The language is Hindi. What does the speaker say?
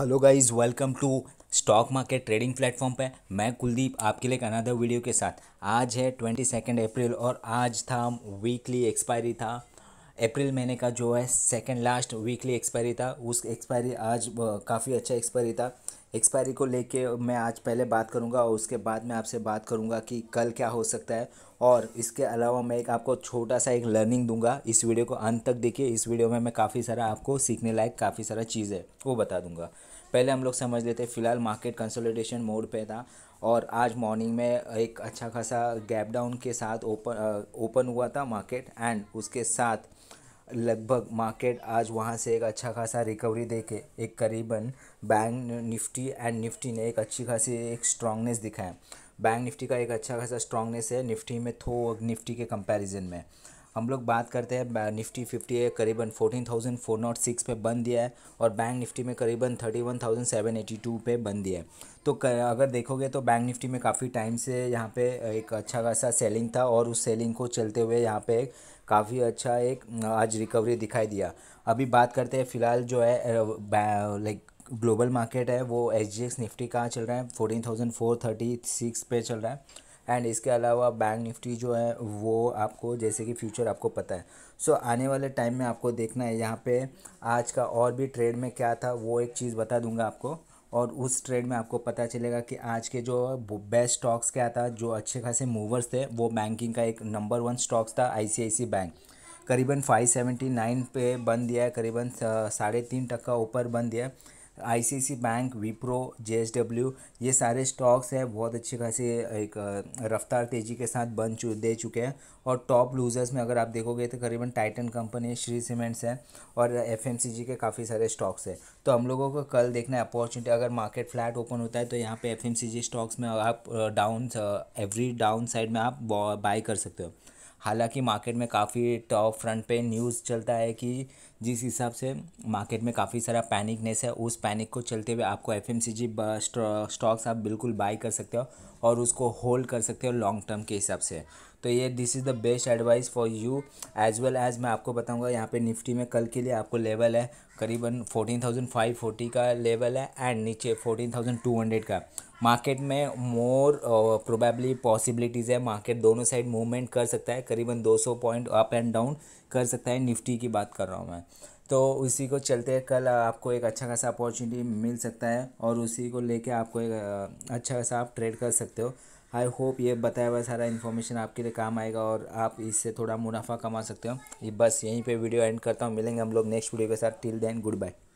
hello guys welcome to stock market trading platform पे मैं कुलदीप आपके लिए अनदर वीडियो के साथ आज है ट्वेंटी सेकेंड अप्रैल और आज था वीकली एक्सपायरी था अप्रैल महीने का जो है सेकेंड लास्ट वीकली एक्सपायरी था उस एक्सपायरी आज काफ़ी अच्छा एक्सपायरी था एक्सपायरी को लेके मैं आज पहले बात करूँगा और उसके बाद मैं आपसे बात करूँगा कि कल क्या हो सकता है और इसके अलावा मैं एक आपको छोटा सा एक लर्निंग दूंगा इस वीडियो को अंत तक देखिए इस वीडियो में मैं काफ़ी सारा आपको सीखने लायक काफ़ी सारा चीज़ है वो बता दूंगा पहले हम लोग समझ लेते हैं फिलहाल मार्केट कंसोलिडेशन मोड पर था और आज मॉर्निंग में एक अच्छा खासा गैप डाउन के साथ ओपन ओपन हुआ था मार्केट एंड उसके साथ लगभग मार्केट आज वहाँ से एक अच्छा खासा रिकवरी दे के एक करीबन बैंक निफ्टी एंड निफ्टी ने एक अच्छी खासी एक स्ट्रांगनेस दिखाया बैंक निफ्टी का एक अच्छा खासा स्ट्रांगनेस है निफ्टी में थो निफ्टी के कंपैरिजन में हम लोग बात करते हैं निफ्टी फिफ्टी है करीबन fourteen thousand four nought six पे बंद दिया है और बैंक निफ्टी में करीबन thirty one thousand seven eighty two पे बंद दिया है तो अगर देखोगे तो बैंक निफ्टी में काफ़ी टाइम से यहाँ पे एक अच्छा खासा सेलिंग था और उस सेलिंग को चलते हुए यहाँ पे काफ़ी अच्छा एक आज रिकवरी दिखाई दिया अभी बात करते हैं फ़िलहाल जो है लाइक ग्लोबल मार्केट है वो एच जी एक्स निफ्टी कहाँ चल रहा है fourteen thousand four thirty six पे चल रहा है एंड इसके अलावा बैंक निफ्टी जो है वो आपको जैसे कि फ्यूचर आपको पता है सो so, आने वाले टाइम में आपको देखना है यहाँ पे आज का और भी ट्रेड में क्या था वो एक चीज़ बता दूंगा आपको और उस ट्रेड में आपको पता चलेगा कि आज के जो बेस्ट स्टॉक्स क्या था जो अच्छे खासे मूवर्स थे वो बैंकिंग का एक नंबर वन स्टॉक्स था आई बैंक करीबन 579 पे बंद दिया है करीबन साढ़े तीन टक्का ऊपर बंद दिया है आईसीसी बैंक विप्रो जेएसडब्ल्यू ये सारे स्टॉक्स हैं बहुत अच्छे खासे एक रफ्तार तेज़ी के साथ बन चु दे चुके हैं और टॉप लूजर्स में अगर आप देखोगे तो करीबन टाइटन कंपनी श्री सीमेंट्स है और एफएमसीजी के काफ़ी सारे स्टॉक्स हैं तो हम लोगों को कल देखना है अपॉर्चुनिटी अगर मार्केट फ्लैट ओपन होता है तो यहाँ पर एफ स्टॉक्स में आप डाउन एवरी डाउन साइड में आप बाई कर सकते हो हालांकि मार्केट में काफ़ी टॉप फ्रंट पे न्यूज़ चलता है कि जिस हिसाब से मार्केट में काफ़ी सारा पैनिकनेस है उस पैनिक को चलते हुए आपको एफ स्टॉक्स आप बिल्कुल बाई कर सकते हो और उसको होल्ड कर सकते हो लॉन्ग टर्म के हिसाब से तो ये this is the best advice for you as well as मैं आपको बताऊंगा यहाँ पे निफ्टी में कल के लिए आपको लेवल है करीबन फोर्टी का लेवल है एंड नीचे हंड्रेड का मार्केट में मोर प्रोबेबली पॉसिबिलिटीज़ है मार्केट दोनों साइड मूवमेंट कर सकता है करीबन 200 पॉइंट अप एंड डाउन कर सकता है निफ्टी की बात कर रहा हूँ मैं तो उसी को चलते कल आपको एक अच्छा खासा अपॉर्चुनिटी मिल सकता है और उसी को लेके आपको एक अच्छा खासा आप ट्रेड कर सकते हो आई होप ये बताया हुआ सारा इन्फॉर्मेशन आपके लिए काम आएगा और आप इससे थोड़ा मुनाफा कमा सकते हो ये बस यहीं पे वीडियो एंड करता हूँ मिलेंगे हम लोग नेक्स्ट वीडियो के साथ टिल देन गुड बाय